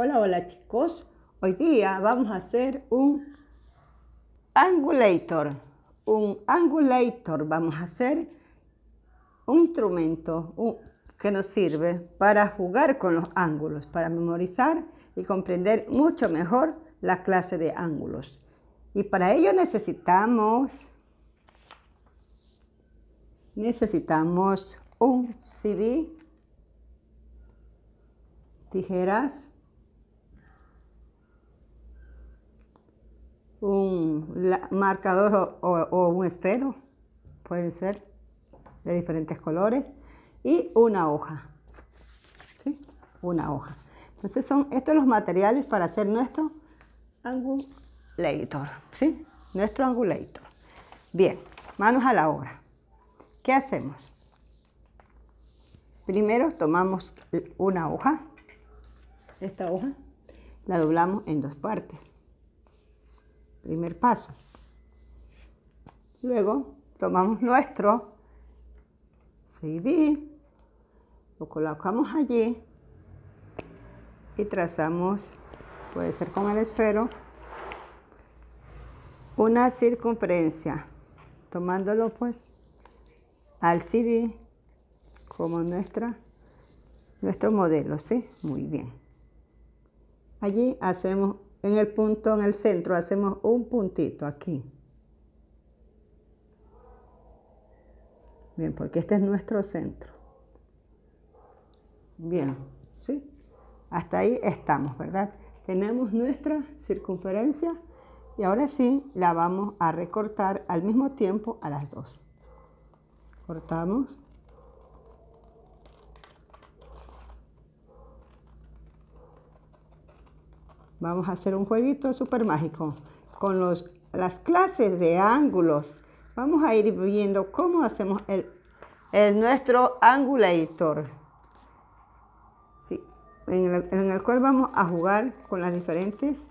Hola, hola chicos. Hoy día vamos a hacer un angulator. Un angulator vamos a hacer un instrumento que nos sirve para jugar con los ángulos, para memorizar y comprender mucho mejor la clase de ángulos. Y para ello necesitamos necesitamos un CD, tijeras, un marcador o, un esfero, pueden ser de diferentes colores, y una hoja. ¿sí? Una hoja. Entonces son estos los materiales para hacer nuestro angulator. ¿sí? Nuestro angulator. Bien, manos a la obra. ¿Qué hacemos? Primero tomamos una hoja, esta hoja, la doblamos en dos partes. Primer paso. Luego tomamos nuestro CD, lo colocamos allí y trazamos, puede ser con el esfero, una circunferencia, tomándolo pues al CD como nuestra, nuestro modelo, ¿sí? Muy bien. Allí hacemos en el punto, en el centro, hacemos un puntito aquí. Bien, porque este es nuestro centro. Bien, ¿sí? Hasta ahí estamos, ¿verdad? Tenemos nuestra circunferencia y ahora sí la vamos a recortar al mismo tiempo a las dos. Cortamos. Vamos a hacer un jueguito súper mágico con las clases de ángulos. Vamos a ir viendo cómo hacemos el, el nuestro angulator. Sí, en, el, cual vamos a jugar con las diferentes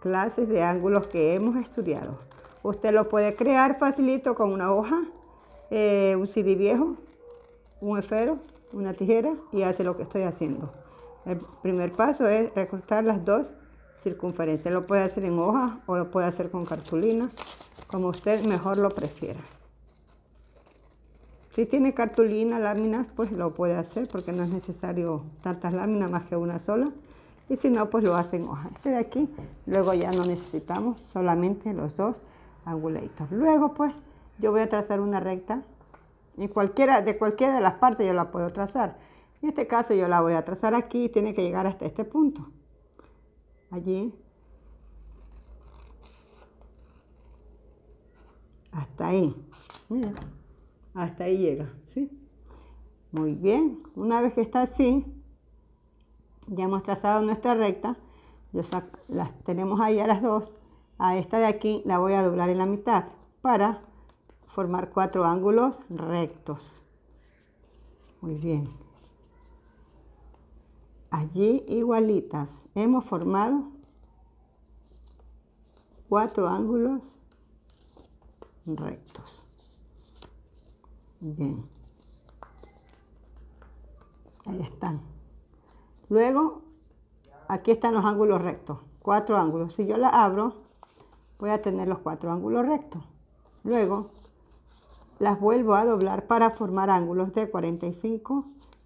clases de ángulos que hemos estudiado. Usted lo puede crear facilito con una hoja, eh, un CD viejo, un esfero, una tijera y hace lo que estoy haciendo. El primer paso es recortar las dos circunferencia. Lo puede hacer en hoja o lo puede hacer con cartulina, como usted mejor lo prefiera. Si tiene cartulina, láminas, pues lo puede hacer porque no es necesario tantas láminas más que una sola. Y si no, pues lo hace en hoja. Este de aquí, luego ya no necesitamos solamente los dos angulitos Luego, pues, yo voy a trazar una recta y cualquiera, de cualquiera de las partes yo la puedo trazar. En este caso yo la voy a trazar aquí y tiene que llegar hasta este punto allí hasta ahí hasta ahí llega ¿sí? muy bien una vez que está así ya hemos trazado nuestra recta yo las tenemos ahí a las dos a esta de aquí la voy a doblar en la mitad para formar cuatro ángulos rectos muy bien allí igualitas. Hemos formado cuatro ángulos rectos. Bien. Ahí están. Luego, aquí están los ángulos rectos. Cuatro ángulos. Si yo la abro, voy a tener los cuatro ángulos rectos. Luego, las vuelvo a doblar para formar ángulos de 45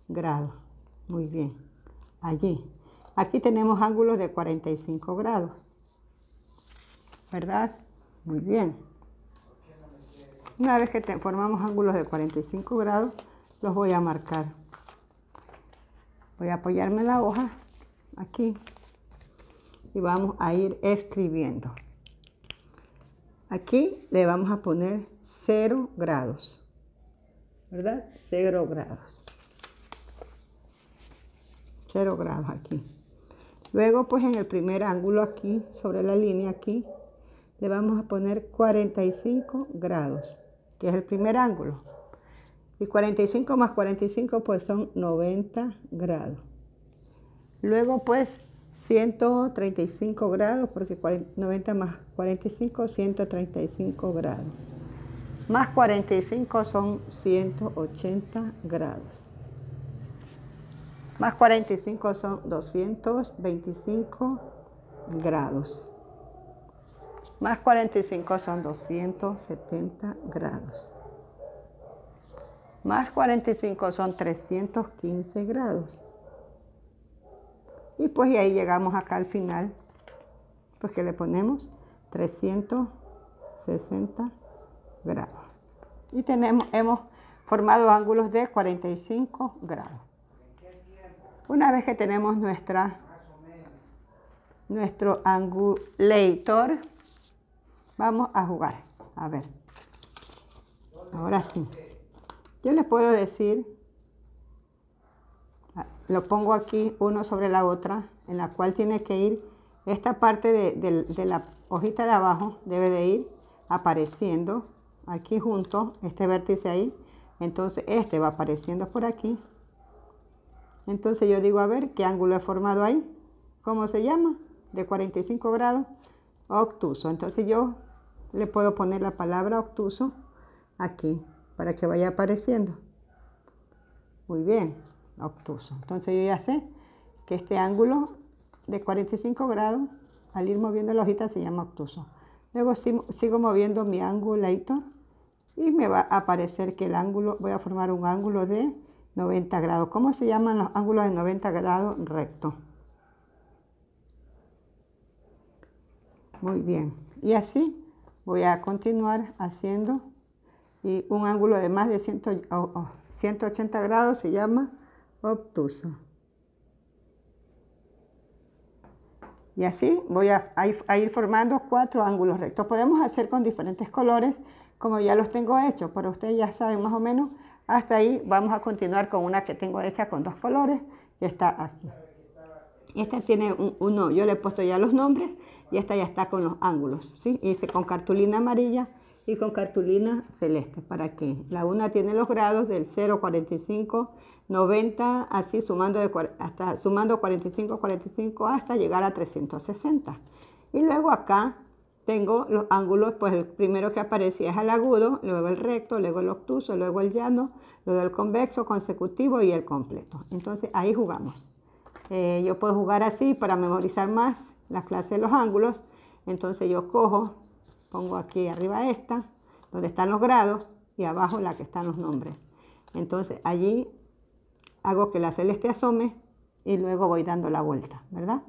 grados. Muy bien allí. Aquí tenemos ángulos de 45 grados, ¿verdad? Muy bien. Una vez que formamos ángulos de 45 grados, los voy a marcar. Voy a apoyarme en la hoja aquí y vamos a ir escribiendo. Aquí le vamos a poner 0 grados, ¿verdad? 0 grados. 0 grados aquí. Luego pues en el primer ángulo aquí, sobre la línea aquí, le vamos a poner 45 grados, que es el primer ángulo. Y 45 más 45 pues son 90 grados. Luego pues 135 grados, porque 90 más 45, 135 grados. Más 45 son 180 grados más 45 son 225 grados. Más 45 son 270 grados. Más 45 son 315 grados. Y pues ahí llegamos acá al final, pues le ponemos 360 grados. Y tenemos, hemos formado ángulos de 45 grados. Una vez que tenemos nuestra, nuestro angulator, vamos a jugar. A ver. Ahora sí. Yo les puedo decir, ah, lo pongo aquí uno sobre la otra, en la cual tiene que ir esta parte de, de la hojita de abajo, debe de ir apareciendo aquí junto, este vértice ahí. Entonces este va apareciendo por aquí entonces yo digo, a ver, ¿qué ángulo he formado ahí? ¿Cómo se llama? De 45 grados, obtuso. Entonces yo le puedo poner la palabra obtuso aquí para que vaya apareciendo. Muy bien, obtuso. Entonces yo ya sé que este ángulo de 45 grados, al ir moviendo la hojita, se llama obtuso. Luego sigo moviendo mi ángulo ahí, y me va a aparecer que el ángulo, voy a formar un ángulo de 90 grados. ¿Cómo se llaman los ángulos de 90 grados recto? Muy bien. Y así voy a continuar haciendo y un ángulo de más de 180 grados se llama obtuso. Y así voy a, a, ir formando cuatro ángulos rectos. Podemos hacer con diferentes colores, como ya los tengo hechos, pero ustedes ya saben más o menos hasta ahí vamos a continuar con una que tengo hecha con dos colores que está Esta tiene uno, yo le he puesto ya los nombres y esta ya está con los ángulos, ¿sí? Hice con cartulina amarilla y con cartulina celeste para que la una tiene los grados del 0, 45, 90, así sumando, de, hasta, sumando 45, 45 hasta llegar a 360. Y luego acá tengo los ángulos, pues el primero que aparecía es el agudo, luego el recto, luego el obtuso, luego el llano, luego el convexo, consecutivo y el completo. Entonces ahí jugamos. Eh, yo puedo jugar así para memorizar más las clases de los ángulos. Entonces yo cojo, pongo aquí arriba esta, donde están los grados, y abajo la que están los nombres. Entonces allí hago que la celeste asome y luego voy dando la vuelta, ¿verdad?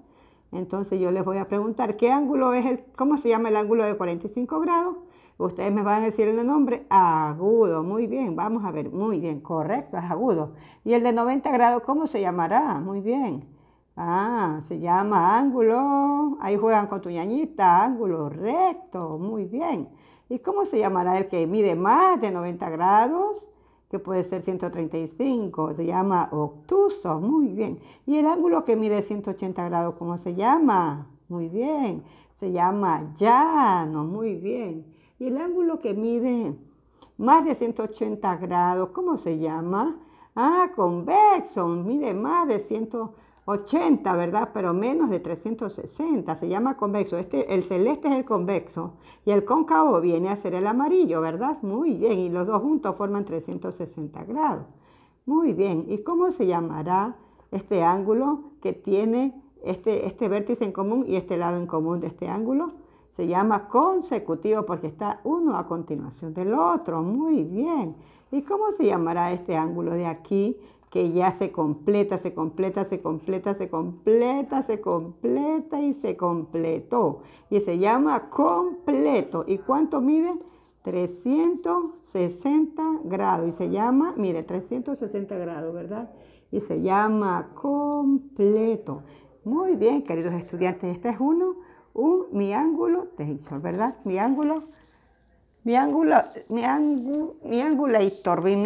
Entonces yo les voy a preguntar, ¿qué ángulo es el, cómo se llama el ángulo de 45 grados? Ustedes me van a decir el nombre, agudo, muy bien, vamos a ver, muy bien, correcto, es agudo. Y el de 90 grados, ¿cómo se llamará? Muy bien. Ah, se llama ángulo, ahí juegan con tu ñañita, ángulo recto, muy bien. ¿Y cómo se llamará el que mide más de 90 grados? que puede ser 135, se llama obtuso, muy bien. Y el ángulo que mide 180 grados, ¿cómo se llama? Muy bien, se llama llano, muy bien. Y el ángulo que mide más de 180 grados, ¿cómo se llama? Ah, convexo, mide más de 180 80, ¿verdad? Pero menos de 360, se llama convexo. Este, el celeste es el convexo y el cóncavo viene a ser el amarillo, ¿verdad? Muy bien, y los dos juntos forman 360 grados. Muy bien, ¿y cómo se llamará este ángulo que tiene este, este vértice en común y este lado en común de este ángulo? Se llama consecutivo porque está uno a continuación del otro. Muy bien. ¿Y cómo se llamará este ángulo de aquí que ya se completa, se completa, se completa, se completa, se completa y se completó. Y se llama completo. ¿Y cuánto mide? 360 grados. Y se llama, mire, 360 grados, ¿verdad? Y se llama completo. Muy bien, queridos estudiantes, este es uno, un mi ángulo ¿verdad? Mi ángulo mi mi ángulo, mi mi mi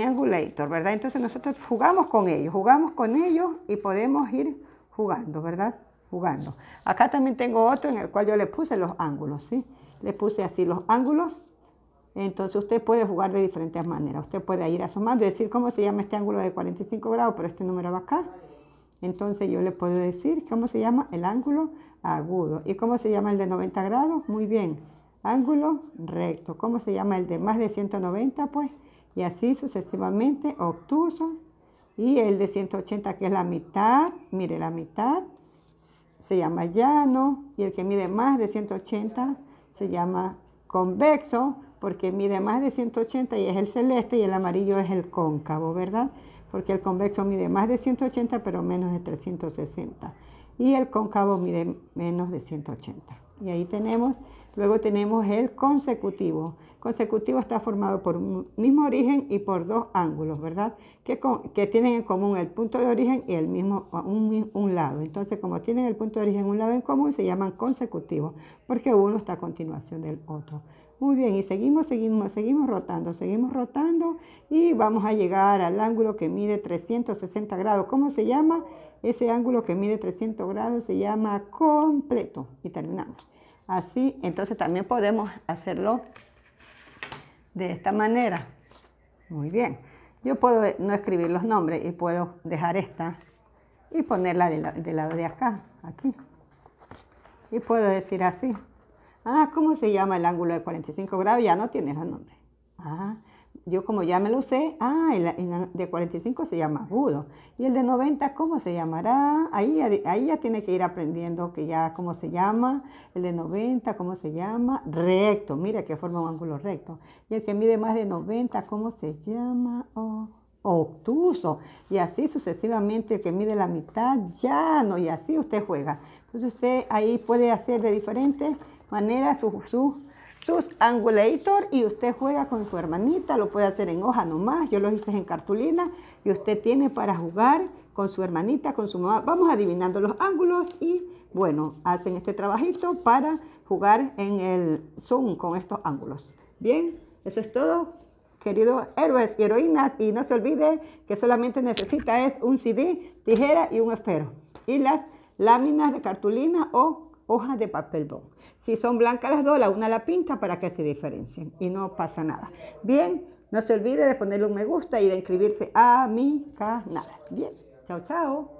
angulator, ¿verdad? Entonces nosotros jugamos con ellos, jugamos con ellos y podemos ir jugando, ¿verdad? Jugando. Acá también tengo otro en el cual yo le puse los ángulos, ¿sí? Le puse así los ángulos. Entonces usted puede jugar de diferentes maneras. Usted puede ir asomando y decir cómo se llama este ángulo de 45 grados, pero este número va acá. Entonces yo le puedo decir cómo se llama el ángulo agudo. ¿Y cómo se llama el de 90 grados? Muy bien ángulo recto. ¿Cómo se llama el de más de 190? Pues, y así sucesivamente, obtuso. Y el de 180, que es la mitad, mire, la mitad se llama llano. Y el que mide más de 180 se llama convexo, porque mide más de 180 y es el celeste y el amarillo es el cóncavo, ¿verdad? Porque el convexo mide más de 180 pero menos de 360 y el cóncavo mide menos de 180. Y ahí tenemos Luego tenemos el consecutivo. Consecutivo está formado por un mismo origen y por dos ángulos, ¿verdad? Que, tienen en común el punto de origen y el mismo un, lado. Entonces, como tienen el punto de origen un lado en común, se llaman consecutivos, porque uno está a continuación del otro. Muy bien, y seguimos, seguimos, seguimos rotando, seguimos rotando y vamos a llegar al ángulo que mide 360 grados. ¿Cómo se llama? Ese ángulo que mide 300 grados se llama completo. Y terminamos así, entonces también podemos hacerlo de esta manera. Muy bien. Yo puedo no escribir los nombres y puedo dejar esta y ponerla del lado de acá, aquí. Y puedo decir así. Ah, ¿cómo se llama el ángulo de 45 grados? Ya no tiene los nombres. Ah, yo como ya me lo sé, ah, el, de 45 se llama agudo. Y el de 90, ¿cómo se llamará? Ahí, ahí ya tiene que ir aprendiendo que ya cómo se llama. El de 90, ¿cómo se llama? Recto, mira que forma un ángulo recto. Y el que mide más de 90, ¿cómo se llama? obtuso. Y así sucesivamente, el que mide la mitad, no. Y así usted juega. Entonces usted ahí puede hacer de diferentes maneras su Su, sus angulator y usted juega con su hermanita, lo puede hacer en hoja nomás, yo lo hice en cartulina y usted tiene para jugar con su hermanita, con su mamá. Vamos adivinando los ángulos y bueno, hacen este trabajito para jugar en el Zoom con estos ángulos. Bien, eso es todo, queridos héroes y heroínas. Y no se olvide que solamente necesita es un CD, tijera y un esfero. Y las láminas de cartulina o hojas de papel bond. Si son blancas las dos, la una la pinta para que se diferencien y no pasa nada. Bien, no se olvide de ponerle un me gusta y de inscribirse a mi canal. Bien, chao, chao.